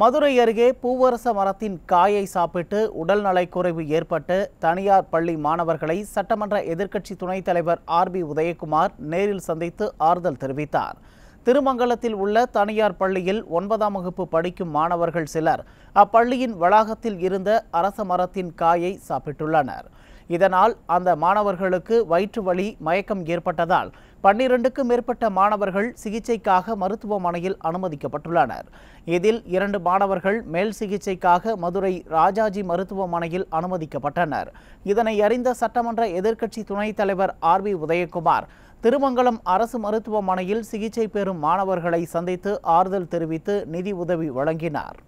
மதுரை அருகே பூவரச மரத்தின் காயை சாப்பிட்டு உடல் நலக்குறைவு ஏற்பட்டு தனியார் பள்ளி மாணவர்களை சட்டமன்ற எதிர்க்கட்சி துணைத் தலைவர் ஆர் பி உதயகுமார் நேரில் சந்தித்து ஆறுதல் தெரிவித்தார் திருமங்கலத்தில் உள்ள தனியார் பள்ளியில் ஒன்பதாம் வகுப்பு படிக்கும் மாணவர்கள் சிலர் அப்பள்ளியின் வளாகத்தில் இருந்த அரச மரத்தின் காயை சாப்பிட்டுள்ளனர் இதனால் அந்த மாணவர்களுக்கு வயிற்று வலி மயக்கம் ஏற்பட்டதால் பன்னிரண்டுக்கும் மேற்பட்ட மாணவர்கள் சிகிச்சைக்காக மருத்துவமனையில் அனுமதிக்கப்பட்டுள்ளனர் இதில் இரண்டு மாணவர்கள் மேல் சிகிச்சைக்காக மதுரை ராஜாஜி மருத்துவமனையில் அனுமதிக்கப்பட்டனர் இதனை அறிந்த சட்டமன்ற எதிர்க்கட்சி துணைத் தலைவர் ஆர் பி உதயகுமார் திருமங்கலம் அரசு மருத்துவமனையில் சிகிச்சை பெறும் மாணவர்களை சந்தித்து ஆறுதல் தெரிவித்து நிதி உதவி வழங்கினார்